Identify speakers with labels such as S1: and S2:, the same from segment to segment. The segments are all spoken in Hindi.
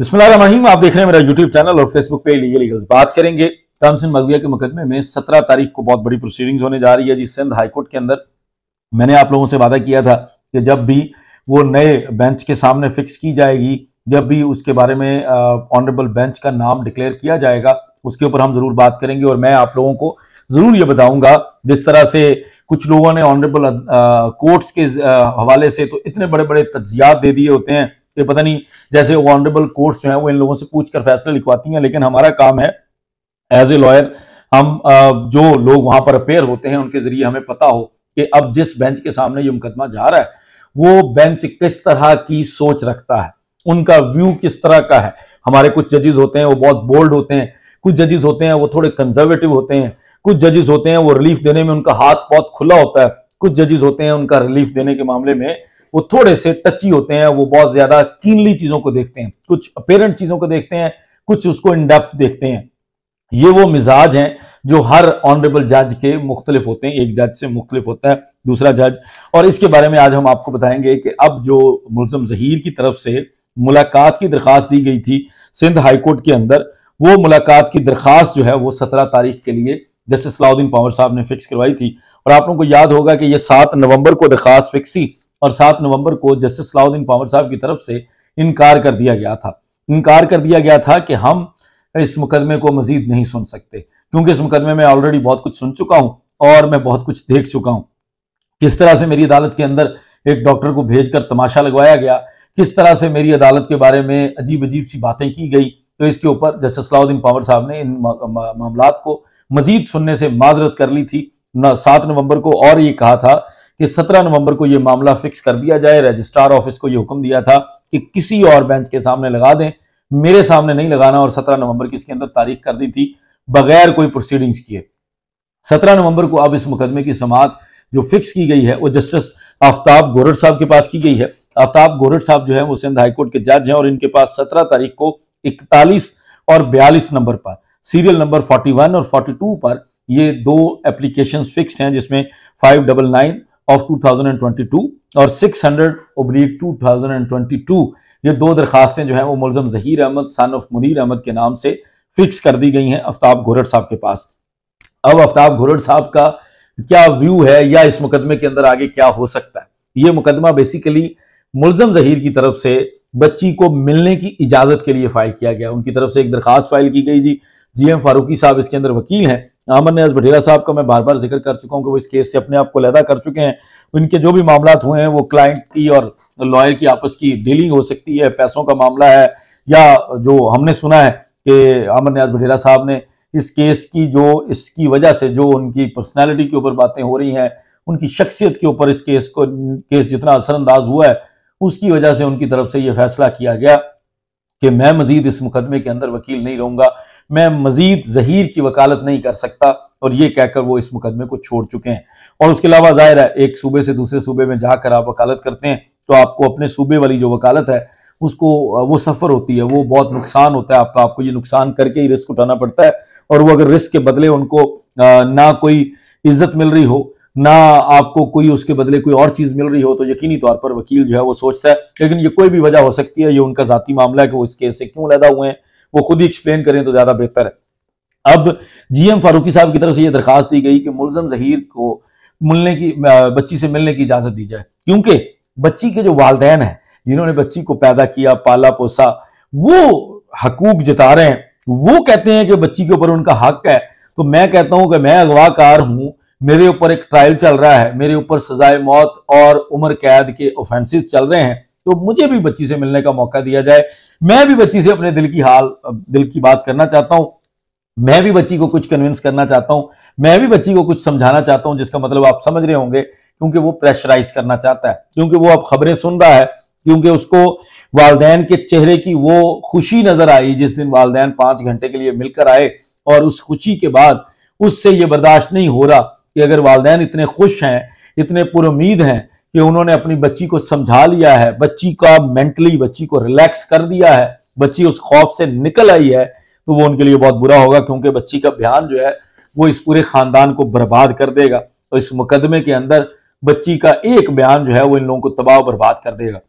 S1: बिस्मिल्लाहिर्रहमानिर्रहीम आप देख रहे हैं मेरा यूट्यूब चैनल और फेसबुक पे लीगल लीगल्स बात करेंगे तमसिन मगविया के मुकदमे में सत्रह तारीख को बहुत बड़ी प्रोसीडिंग्स होने जा रही है जी सिंध हाईकोर्ट के अंदर मैंने आप लोगों से वादा किया था कि जब भी वो नए बेंच के सामने फिक्स की जाएगी जब भी उसके बारे में ऑनरेबल बेंच का नाम डिक्लेयर किया जाएगा उसके ऊपर हम जरूर बात करेंगे और मैं आप लोगों को जरूर ये बताऊंगा जिस तरह से कुछ लोगों ने ऑनरेबल कोर्ट्स के हवाले से तो इतने बड़े बड़े तजियात दे दिए होते हैं तो पता नहीं जैसे ऑनरेबल कोर्ट्स जो है वो इन लोगों से पूछकर कर फैसले लिखवाती हैं लेकिन हमारा काम है एज ए लॉयर हम जो लोग वहां पर अपेयर होते हैं उनके जरिए हमें पता हो कि अब जिस बेंच के सामने ये मुकदमा जा रहा है वो बेंच किस तरह की सोच रखता है उनका व्यू किस तरह का है हमारे कुछ जजेज होते हैं वो बहुत बोल्ड होते हैं कुछ जजेज होते हैं वो थोड़े कंजर्वेटिव होते हैं कुछ जजेज होते हैं वो रिलीफ देने में उनका हाथ बहुत खुला होता है कुछ जजेज होते हैं उनका रिलीफ देने के मामले में वो थोड़े से टची होते हैं वो बहुत ज्यादा कीनली चीजों को देखते हैं कुछ अपेरेंट चीजों को देखते हैं कुछ उसको इनडेप्थ देखते हैं ये वो मिजाज हैं जो हर ऑनरेबल जज के मुख्तलिफ होते हैं एक जज से मुख्तलिफ होता है दूसरा जज और इसके बारे में आज हम आपको बताएंगे कि अब जो मुलजम जहीर की तरफ से मुलाकात की दरख्वास्त दी गई थी सिंध हाईकोर्ट के अंदर वो मुलाकात की दरख्वास्त जो है वो सत्रह तारीख के लिए जस्टिस सलाउद्दीन पावर साहब ने फिक्स करवाई थी और आप लोगों को याद होगा कि ये सात नवंबर को दरख्वास्त फिक्स थी और सात नवंबर को जस्टिस सलाउद्दीन पावर साहब की तरफ से इनकार कर दिया गया था इनकार कर दिया गया था कि हम इस मुकदमे को मजीद नहीं सुन सकते क्योंकि इस मुकदमे में ऑलरेडी बहुत कुछ सुन चुका हूं और मैं बहुत कुछ देख चुका हूं किस तरह से मेरी अदालत के अंदर एक डॉक्टर को भेजकर तमाशा लगवाया गया किस तरह से मेरी अदालत के बारे में अजीब अजीब सी बातें की गई तो इसके ऊपर जस्टिस सलाउद्दीन पावर साहब ने इन मामला को मजीद सुनने से माजरत कर ली थी सात नवंबर को और ये कहा था कि 17 नवंबर को यह मामला फिक्स कर दिया जाए रजिस्ट्रार ऑफिस को यह हुक्म दिया था कि किसी और बेंच के सामने लगा दें मेरे सामने नहीं लगाना और 17 नवंबर की इसके अंदर तारीख कर दी थी बगैर कोई प्रोसीडिंग्स किए 17 नवंबर को अब इस मुकदमे की समात जो फिक्स की गई है वो जस्टिस आफ्ताब गोरट साहब के पास की गई है आफ्ताब गोरठ साहब जो है वो सिंध हाईकोर्ट के जज हैं और इनके पास सत्रह तारीख को इकतालीस और बयालीस नंबर पर सीरियल नंबर 41 और 42 पर ये दो एप्लीकेशन फिक्स्ड हैं जिसमें फाइव डबल नाइन ऑफ 2022 और 600 हंड्रेड ओब्रीक टू ये दो दरखास्तें जो हैं वो मुलम जहीर अहमद सन ऑफ मुनीर अहमद के नाम से फिक्स कर दी गई हैं आफ्ताब घोरट साहब के पास अब आफ्ताब घोरट साहब का क्या व्यू है या इस मुकदमे के अंदर आगे क्या हो सकता है ये मुकदमा बेसिकली मुलम जहीर की तरफ से बच्ची को मिलने की इजाजत के लिए फाइल किया गया उनकी तरफ से एक दरखास्त फाइल की गई जी जीएम फारूकी साहब इसके अंदर वकील हैं आमन नयाज बठेला साहब का मैं बार बार जिक्र कर चुका हूँ कि वो इस केस से अपने आप को लैदा कर चुके हैं इनके जो भी मामला हुए हैं वो क्लाइंट की और लॉयर की आपस की डीलिंग हो सकती है पैसों का मामला है या जो हमने सुना है कि आमन न्याज बठेला साहब ने इस केस की जो इसकी वजह से जो उनकी पर्सनैलिटी के ऊपर बातें हो रही हैं उनकी शख्सियत के ऊपर इस केस को केस जितना असरअंदाज हुआ है उसकी वजह से उनकी तरफ से ये फैसला किया गया कि मैं मजीद इस मुकदमे के अंदर वकील नहीं रहूंगा मैं मजीद जहीर की वकालत नहीं कर सकता और ये कहकर वो इस मुकदमे को छोड़ चुके हैं और उसके अलावा जाहिर है एक सूबे से दूसरे सूबे में जाकर आप वकालत करते हैं तो आपको अपने सूबे वाली जो वकालत है उसको वो सफ़र होती है वो बहुत नुकसान होता है आपका आपको ये नुकसान करके ही रिस्क उठाना पड़ता है और वो अगर रिस्क के बदले उनको ना कोई इज्जत मिल रही हो ना आपको कोई उसके बदले कोई और चीज़ मिल रही हो तो यकीनी तौर पर वकील जो है वो सोचता है लेकिन ये कोई भी वजह हो सकती है ये उनका ज़ाती मामला है कि वो इस केस से क्यों लैदा हुए हैं वो खुद ही एक्सप्लेन करें तो ज़्यादा बेहतर है अब जीएम फारूकी साहब की तरफ से ये दरखास्त दी गई कि मुलजम जहीर को मिलने की बच्ची से मिलने की इजाज़त दी जाए क्योंकि बच्ची के जो वालदेन हैं जिन्होंने बच्ची को पैदा किया पाला पोसा वो हकूक जता रहे हैं वो कहते हैं कि बच्ची के ऊपर उनका हक है तो मैं कहता हूं कि मैं अगवाकार हूं मेरे ऊपर एक ट्रायल चल रहा है मेरे ऊपर सजाए मौत और उम्र कैद के ऑफेंसेस चल रहे हैं तो मुझे भी बच्ची से मिलने का मौका दिया जाए मैं भी बच्ची से अपने दिल की हाल दिल की बात करना चाहता हूं मैं भी बच्ची को कुछ कन्विंस करना चाहता हूं मैं भी बच्ची को कुछ समझाना चाहता हूं जिसका मतलब आप समझ रहे होंगे क्योंकि वो प्रेशराइज करना चाहता है क्योंकि वो अब खबरें सुन रहा है क्योंकि उसको वालदेन के चेहरे की वो खुशी नजर आई जिस दिन वालदेन पांच घंटे के लिए मिलकर आए और उस खुशी के बाद उससे ये बर्दाश्त नहीं हो रहा कि अगर वालदेन इतने खुश हैं इतने पुरुद हैं कि उन्होंने अपनी बच्ची को समझा लिया है बच्ची का मेंटली बच्ची को रिलैक्स कर दिया है बच्ची उस खौफ से निकल आई है तो वो उनके लिए बहुत बुरा होगा क्योंकि बच्ची का बयान जो है वो इस पूरे खानदान को बर्बाद कर देगा और इस मुकदमे के अंदर बच्ची का एक बयान जो है वो इन लोगों को तबाह बर्बाद कर देगा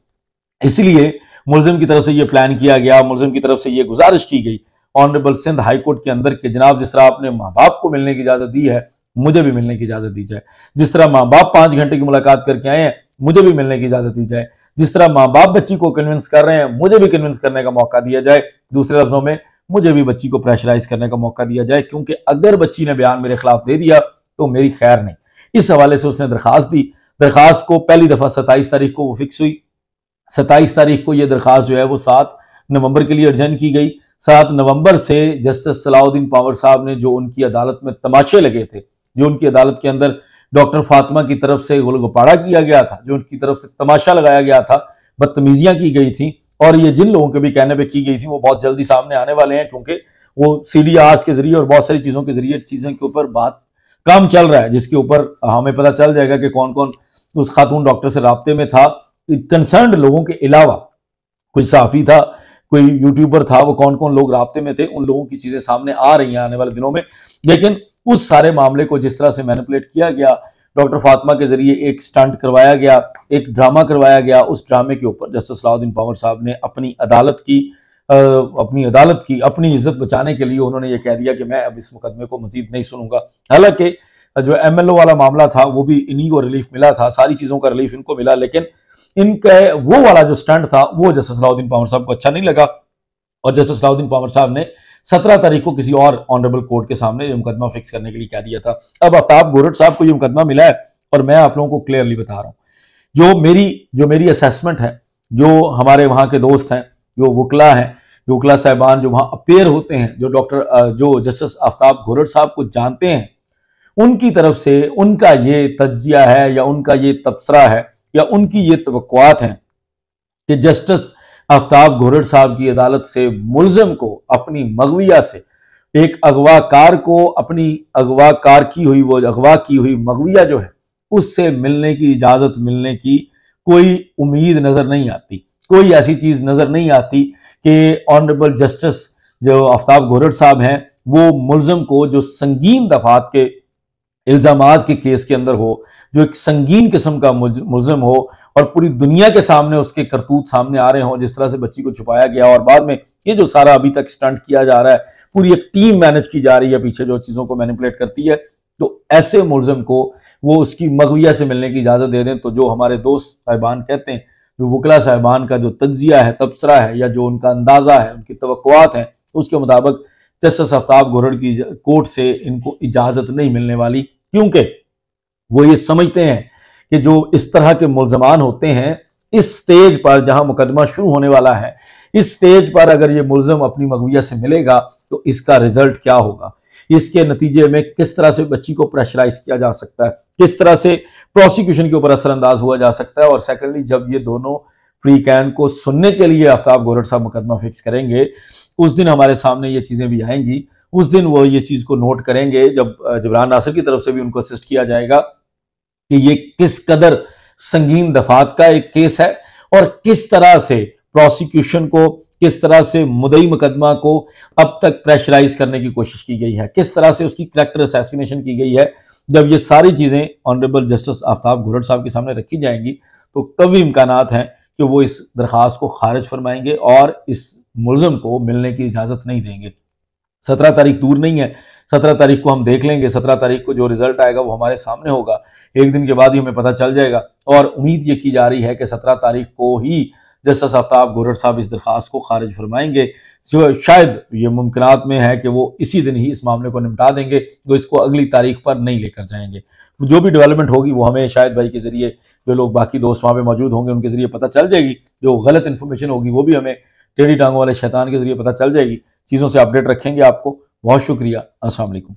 S1: इसलिए मुलजिम की तरफ से ये प्लान किया गया मुलजिम की तरफ से ये गुजारिश की गई ऑनरेबल सिंध हाईकोर्ट के अंदर के जनाब जिस तरह आपने माँ बाप को मिलने की इजाजत दी है मुझे भी मिलने की इजाजत दी जाए जिस तरह माँ बाप पांच घंटे की मुलाकात करके आए हैं मुझे भी मिलने की इजाजत दी जाए जिस तरह माँ बाप बच्ची को कन्विंस कर रहे हैं मुझे भी कन्विंस करने का मौका दिया जाए दूसरे लफ्जों में मुझे भी बच्ची को प्रेशराइज करने का मौका दिया जाए क्योंकि अगर बच्ची ने बयान मेरे खिलाफ दे दिया तो मेरी खैर नहीं इस हवाले से उसने दरखास्त दी दरखास्त को पहली दफा सत्ताईस तारीख को वो फिक्स हुई सत्ताईस तारीख को यह दरखास्त जो है वो सात नवंबर के लिए अर्जन की गई सात नवंबर से जस्टिस सलाउद्दीन पावर साहब ने जो उनकी अदालत में तमाशे लगे थे जो उनकी अदालत के अंदर डॉक्टर फातिमा की तरफ से गुलगपाड़ा किया गया था जो उनकी तरफ से तमाशा लगाया गया था बदतमीजियां की गई थी और ये जिन लोगों के भी कहने पे की गई थी वो बहुत जल्दी सामने आने वाले हैं क्योंकि वो सी डी आज के जरिए और बहुत सारी चीज़ों के जरिए चीज़ों के ऊपर बात काम चल रहा है जिसके ऊपर हमें पता चल जाएगा कि कौन कौन उस खातून डॉक्टर से रबते में था कंसर्न लोगों के अलावा कोई साफ़ी था कोई यूट्यूबर था वो कौन कौन लोग रबते में थे उन लोगों की चीज़ें सामने आ रही हैं आने वाले दिनों में लेकिन उस सारे मामले को जिस तरह से मैनिपुलेट किया गया डॉक्टर फातिमा के जरिए एक स्टंट करवाया गया एक ड्रामा करवाया गया उस ड्रामे के ऊपर जस्टिस सलाउद्दीन पावर साहब ने अपनी अदालत की आ, अपनी अदालत की अपनी इज्जत बचाने के लिए उन्होंने ये कह दिया कि मैं अब इस मुकदमे को मजीद नहीं सुनूंगा हालांकि जो एम वाला मामला था वो भी इन्हीं को रिलीफ मिला था सारी चीजों का रिलीफ इनको मिला लेकिन इनका वो वाला जो स्टंट था वो जस्टिस अलाउद्दीन पावर साहब को अच्छा नहीं लगा और जस्टिस अलाउद्दीन पावर साहब ने सत्रह तारीख को किसी और ऑनरेबल कोर्ट के सामने ये मुकदमा फिक्स करने के लिए कह दिया था अब आफ्ताब गोरट साहब को ये मुकदमा मिला है और मैं आप लोगों को क्लियरली बता रहा हूँ जो मेरी जो मेरी असेसमेंट है जो हमारे वहाँ के दोस्त हैं जो वकला हैं जो वकला साहबान जो वहाँ अपेयर होते हैं जो डॉक्टर जो जस्टिस आफ्ताब घोरट साहब को जानते हैं उनकी तरफ से उनका ये तजिया है या उनका ये तबसरा है या उनकी ये तवक़ात हैं कि जस्टिस आफ्ताब घोरड़ साहब की अदालत से मुलजम को अपनी मगविया से एक अगवा कार को अपनी अगवा कार की हुई वो अगवा की हुई मगविया जो है उससे मिलने की इजाज़त मिलने की कोई उम्मीद नज़र नहीं आती कोई ऐसी चीज़ नज़र नहीं आती कि ऑनरेबल जस्टिस जो आफ्ताब घोरड़ साहब हैं वो मुलजम को जो संगीन दफात के इल्ज़ाम के केस के अंदर हो जो एक संगीन किस्म का मुलम हो और पूरी दुनिया के सामने उसके करतूत सामने आ रहे हों जिस तरह से बच्ची को छुपाया गया और बाद में ये जो सारा अभी तक स्टंट किया जा रहा है पूरी एक टीम मैनेज की जा रही है पीछे जो चीज़ों को मैनिपुलेट करती है तो ऐसे मुलम को वो उसकी मगविया से मिलने की इजाज़त दे दें तो जो हमारे दोस्त साहिबान कहते हैं जो वकला साहिबान का जो तजिया है तबसरा है या जो उनका अंदाज़ा है उनकी तवक़ात हैं उसके मुताबिक जस्टिस आफ्ताब गोरड़ की कोर्ट से इनको इजाज़त नहीं मिलने वाली क्योंकि वो ये समझते हैं कि जो इस तरह के मुलजमान होते हैं इस स्टेज पर जहां मुकदमा शुरू होने वाला है इस स्टेज पर अगर ये मुलजम अपनी मगविया से मिलेगा तो इसका रिजल्ट क्या होगा इसके नतीजे में किस तरह से बच्ची को प्रेशराइज किया जा सकता है किस तरह से प्रोसिक्यूशन के ऊपर असरअंदाज हुआ जा सकता है और सेकेंडली जब ये दोनों प्री कैन को सुनने के लिए आफ्ताब गोरट साहब मुकदमा फिक्स करेंगे उस दिन हमारे सामने ये चीज़ें भी आएंगी उस दिन वो ये चीज़ को नोट करेंगे जब जबरान नासिर की तरफ से भी उनको असिस्ट किया जाएगा कि ये किस कदर संगीन दफात का एक केस है और किस तरह से प्रोसिक्यूशन को किस तरह से मुदई मुकदमा को अब तक प्रेशराइज करने की कोशिश की गई है किस तरह से उसकी करेक्टर असैसिनेशन की गई है जब ये सारी चीज़ें ऑनरेबल जस्टिस आफ्ताब गोरठ साहब के सामने रखी जाएंगी तो कभी इम्कान हैं कि वो इस दरख्वास्त को खारिज फरमाएंगे और इस मुलम को मिलने की इजाज़त नहीं देंगे सत्रह तारीख दूर नहीं है सत्रह तारीख को हम देख लेंगे सत्रह तारीख को जो रिजल्ट आएगा वो हमारे सामने होगा एक दिन के बाद ही हमें पता चल जाएगा और उम्मीद ये की जा रही है कि सत्रह तारीख को ही जस्टिस आफ्ताब गोरर साहब इस दरख्वास्त को खारिज फरमाएंगे शायद ये मुमकिन में है कि वो इसी दिन ही इस मामले को निपटा देंगे तो इसको अगली तारीख पर नहीं लेकर जाएंगे जो भी डेवलपमेंट होगी वो हमें शायद भाई के जरिए जो लोग बाकी दोस्त वहाँ पर मौजूद होंगे उनके जरिए पता चल जाएगी जो गलत इन्फॉर्मेशन होगी वो भी हमें टेढ़ी टांगों वाले शैतान के जरिए पता चल जाएगी चीज़ों से अपडेट रखेंगे आपको बहुत शुक्रिया असलम